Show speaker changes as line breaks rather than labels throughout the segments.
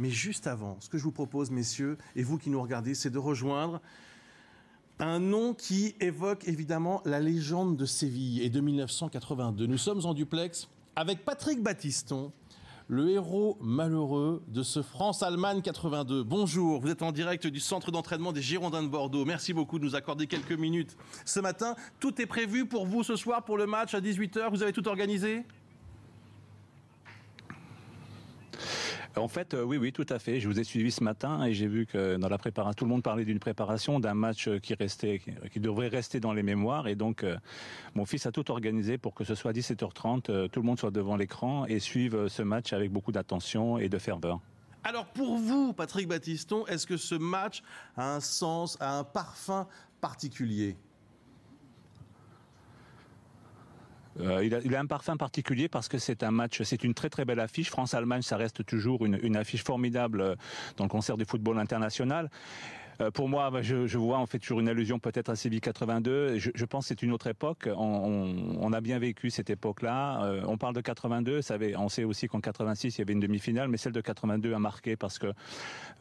Mais juste avant, ce que je vous propose, messieurs, et vous qui nous regardez, c'est de rejoindre un nom qui évoque évidemment la légende de Séville et de 1982. Nous sommes en duplex avec Patrick Battiston, le héros malheureux de ce France-Allemagne 82. Bonjour, vous êtes en direct du centre d'entraînement des Girondins de Bordeaux. Merci beaucoup de nous accorder quelques minutes ce matin. Tout est prévu pour vous ce soir pour le match à 18h. Vous avez tout
organisé En fait, euh, oui, oui, tout à fait. Je vous ai suivi ce matin et j'ai vu que dans la préparation, tout le monde parlait d'une préparation, d'un match qui restait, qui devrait rester dans les mémoires. Et donc, euh, mon fils a tout organisé pour que ce soit 17h30, euh, tout le monde soit devant l'écran et suive ce match avec beaucoup d'attention et de ferveur.
Alors pour vous, Patrick Battiston, est-ce que ce match a un sens, a un parfum
particulier Euh, il, a, un parfum particulier parce que c'est un match, c'est une très très belle affiche. France-Allemagne, ça reste toujours une, une affiche formidable euh, dans le concert du football international. Euh, pour moi, bah, je, vois en fait toujours une allusion peut-être à Séville 82. Je, pense que c'est une autre époque. On, a bien vécu cette époque-là. Euh, on parle de 82. on sait aussi qu'en 86 il y avait une demi-finale, mais celle de 82 a marqué parce que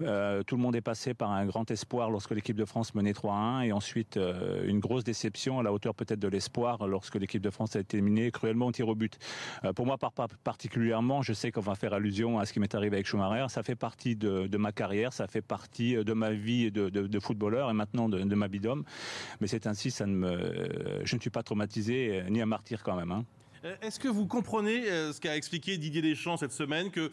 euh, tout le monde est passé par un grand espoir lorsque l'équipe de France menait 3-1 et ensuite une grosse déception à la hauteur peut-être de l'espoir lorsque l'équipe de France a été éliminée cruellement au tir au but. pour moi, par, particulièrement, je sais qu'on va faire allusion à ce qui m'est arrivé avec Schumacher. Ça fait partie de, de ma carrière, ça fait partie de ma vie et de de, footballeur et maintenant de, de ma Mais c'est ainsi, ça ne me, je ne suis pas traumatisé euh, ni un martyr quand même. Hein.
Euh, est-ce que vous comprenez euh, ce qu'a expliqué Didier Deschamps cette semaine que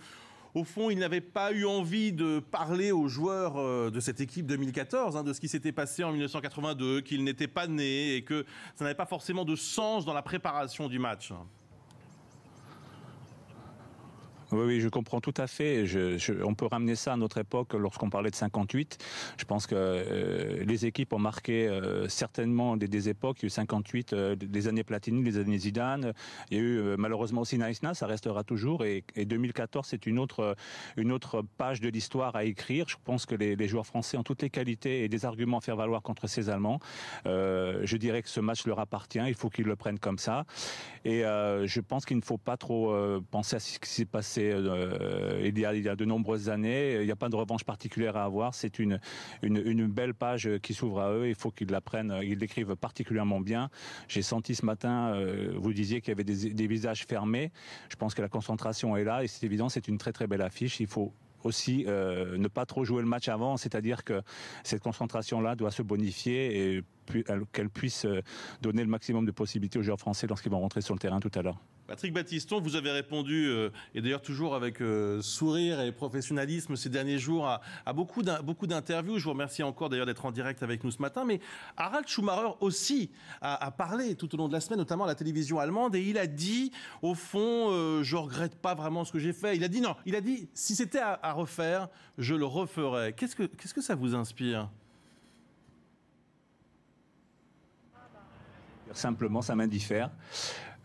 au fond, il n'avait pas eu envie de parler aux joueurs de cette équipe 2014, hein, de ce qui s'était passé en 1982, qu'il n'était pas né et que ça n'avait pas forcément de sens dans la préparation du match.
Oui, oui, je comprends tout à fait. Je, on peut ramener ça à notre époque lorsqu'on parlait de 58. Je pense que euh, les équipes ont marqué euh, certainement des, époques. Il y a eu 58, les euh, des années Platini, les années Zidane. Il y a eu malheureusement aussi Naïsna, ça restera toujours. Et, et 2014, c'est une autre, une autre page de l'histoire à écrire. Je pense que les, les, joueurs français ont toutes les qualités et des arguments à faire valoir contre ces Allemands. je dirais que ce match leur appartient. Il faut qu'ils le prennent comme ça. Et je pense qu'il ne faut pas trop penser à ce qui s'est passé euh, il, y a, de nombreuses années. Il n'y a pas de revanche particulière à avoir. C'est une, une, belle page qui s'ouvre à eux. Il faut qu'ils la prennent, euh, ils l'écrivent particulièrement bien. J'ai senti ce matin, euh, vous disiez qu'il y avait des, visages fermés. Je pense que la concentration est là et c'est évident, c'est une très très belle affiche. Il faut aussi ne pas trop jouer le match avant, c'est-à-dire que cette concentration-là doit se bonifier et qu'elle puisse donner le maximum de possibilités aux joueurs français lorsqu'ils vont rentrer sur le terrain tout à l'heure.
Patrick Battiston, vous avez répondu, euh, et d'ailleurs toujours avec euh, sourire et professionnalisme ces derniers jours, à, beaucoup d'interviews. Je vous remercie encore d'ailleurs d'être en direct avec nous ce matin. Mais Harald Schumacher aussi a, parlé tout au long de la semaine, notamment à la télévision allemande, et il a dit, au fond, je euh, je regrette pas vraiment ce que j'ai fait. Il a dit non, il a dit, si c'était à, refaire, je le referais. Qu'est-ce que ça vous inspire
Simplement, ça m'indiffère.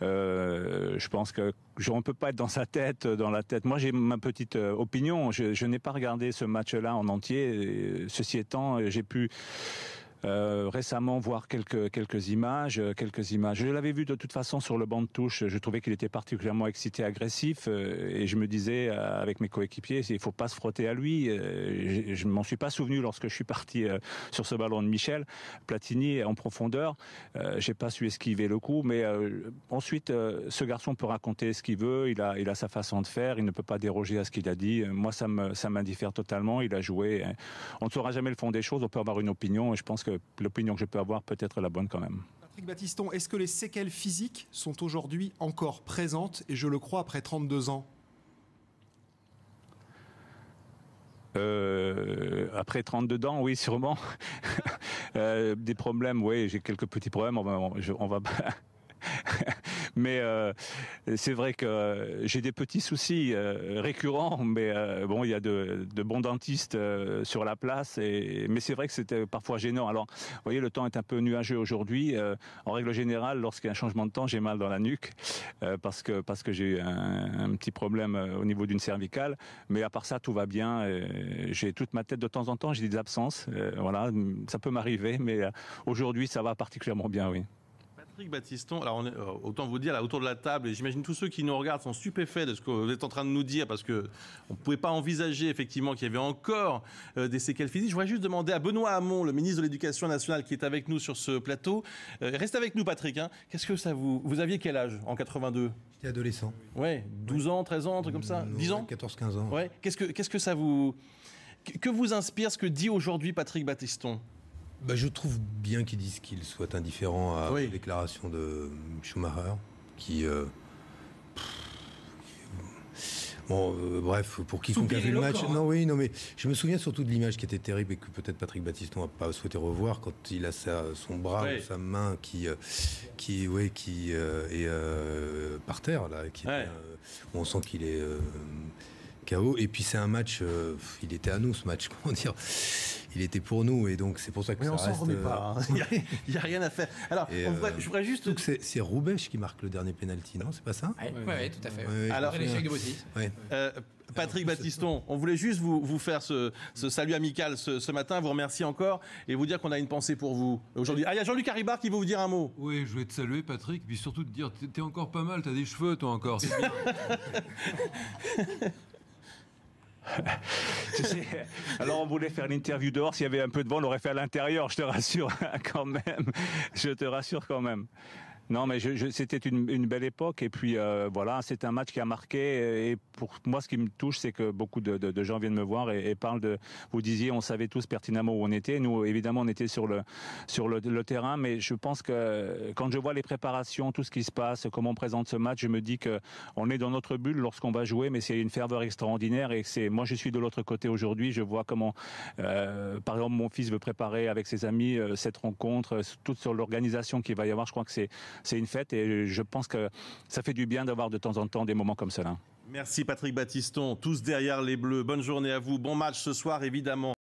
Euh, je pense que je ne peut pas être dans sa tête, dans la tête. Moi, j'ai ma petite euh, opinion. je n'ai pas regardé ce match-là en entier. Euh, ceci étant, j'ai pu euh, récemment voir quelques quelques images, euh, quelques images. Je l'avais vu de toute façon sur le banc de touche. Je trouvais qu'il était particulièrement excité, agressif, euh, et je me disais avec mes coéquipiers, il faut pas se frotter à lui. je, ne m'en suis pas souvenu lorsque je suis parti sur ce ballon de Michel Platini en profondeur. J'ai pas su esquiver le coup, mais ensuite ce garçon peut raconter ce qu'il veut. Il a il a sa façon de faire. Il ne peut pas déroger à ce qu'il a dit. Moi ça me ça m'indiffère totalement. Il a joué. Hein. On ne saura jamais le fond des choses. On peut avoir une opinion, et je pense que euh, l'opinion que je peux avoir peut être la bonne quand même.
Patrick Battiston, est-ce que les séquelles physiques sont aujourd'hui encore présentes, et je le crois après 32 ans
euh, après 32 ans, oui, sûrement. Euh, des problèmes, oui, j'ai quelques petits problèmes. On va, on va mais euh, c'est vrai que euh, j'ai des petits soucis euh, récurrents, mais bon, il y a de, bons dentistes sur la place. mais c'est vrai que c'était parfois gênant. Alors, vous voyez, le temps est un peu nuageux aujourd'hui. en règle générale, lorsqu'il y a un changement de temps, j'ai mal dans la nuque parce que parce que j'ai eu un, petit problème au niveau d'une cervicale. Mais à part ça, tout va bien. J'ai toute ma tête de temps en temps, j'ai des absences. voilà, ça peut m'arriver, mais aujourd'hui, ça va particulièrement bien, oui.
Patrick Battiston, alors euh, autant vous dire là autour de la table, et j'imagine tous ceux qui nous regardent sont stupéfaits de ce que vous êtes en train de nous dire parce que on ne pouvait pas envisager effectivement qu'il y avait encore euh, des séquelles physiques. Je voudrais juste demander à Benoît Hamon, le ministre de l'Éducation nationale, qui est avec nous sur ce plateau. Euh, reste avec nous, Patrick. Hein. Qu'est-ce que ça vous. Vous aviez quel âge en 82 J'étais adolescent. Ouais, 12 ans, 13 ans, un truc comme ça 10 ans 14-15 ans. Ouais. Qu'est-ce que, quest que ça vous. Que vous inspire ce que dit aujourd'hui Patrick Battiston bah, je trouve bien qu'ils disent qu'ils soit indifférent à la déclaration de Schumacher, qui. Euh, bon, euh, bref, pour qu'ils sont le match. Hein. Non, oui, non, mais je me souviens surtout de l'image qui était terrible et que peut-être Patrick Battiston n'a pas souhaité revoir quand il a sa, son bras ou sa main qui, euh, qui, qui est par terre, là. on sent qu'il est et puis c'est un match, euh, il était à nous ce match, comment dire. Il était pour nous et donc c'est pour ça que Mais on s'en remet pas. Hein. Euh, il n'y a, rien à faire. Alors, euh, je voudrais juste. c'est Roubaix qui marque le dernier pénalty non C'est pas ça Oui, tout à fait. Alors, Patrick Baptiston on voulait juste vous, faire ce, salut amical ce, matin, vous remercier encore et vous dire qu'on a une pensée pour vous aujourd'hui. Ah, il y a Jean-Luc Haribard qui veut vous dire un mot. Oui, je voulais te saluer, Patrick, puis surtout te dire t'es encore pas mal, t'as des cheveux,
toi encore. alors on voulait faire l'interview dehors, s'il y avait un peu de vent, on l'aurait fait à l'intérieur, je te rassure hein, quand même. Je te rassure quand même. Non, mais c'était une, belle époque. Et puis euh, voilà, c'est un match qui a marqué. Et pour moi, ce qui me touche, c'est que beaucoup de, gens viennent me voir et, parlent de. Vous disiez, on savait tous pertinemment où on était. Nous, évidemment, on était sur le terrain, mais je pense que quand je vois les préparations, tout ce qui se passe, comment on présente ce match, je me dis que on est dans notre bulle lorsqu'on va jouer. Mais c'est une ferveur extraordinaire. Et c'est moi, je suis de l'autre côté aujourd'hui. Je vois comment, euh, par exemple, mon fils veut préparer avec ses amis euh, cette rencontre, toute sur l'organisation qu'il va y avoir. Je crois que c'est c'est une fête et je pense que ça fait du bien d'avoir de temps en temps des moments comme cela.
Merci Patrick Battiston, tous derrière les Bleus. Bonne journée à vous, bon match ce soir évidemment.